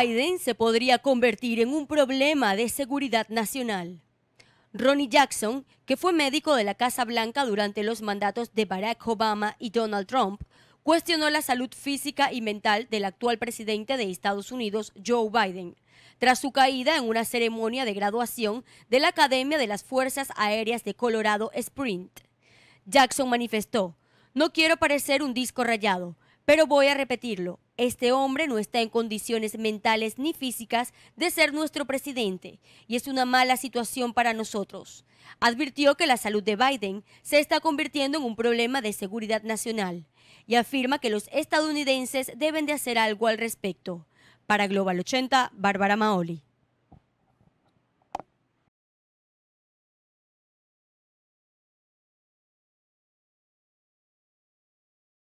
Biden se podría convertir en un problema de seguridad nacional. Ronnie Jackson, que fue médico de la Casa Blanca durante los mandatos de Barack Obama y Donald Trump, cuestionó la salud física y mental del actual presidente de Estados Unidos, Joe Biden, tras su caída en una ceremonia de graduación de la Academia de las Fuerzas Aéreas de Colorado Sprint. Jackson manifestó, no quiero parecer un disco rayado, pero voy a repetirlo, este hombre no está en condiciones mentales ni físicas de ser nuestro presidente y es una mala situación para nosotros. Advirtió que la salud de Biden se está convirtiendo en un problema de seguridad nacional y afirma que los estadounidenses deben de hacer algo al respecto. Para Global 80, Bárbara Maoli.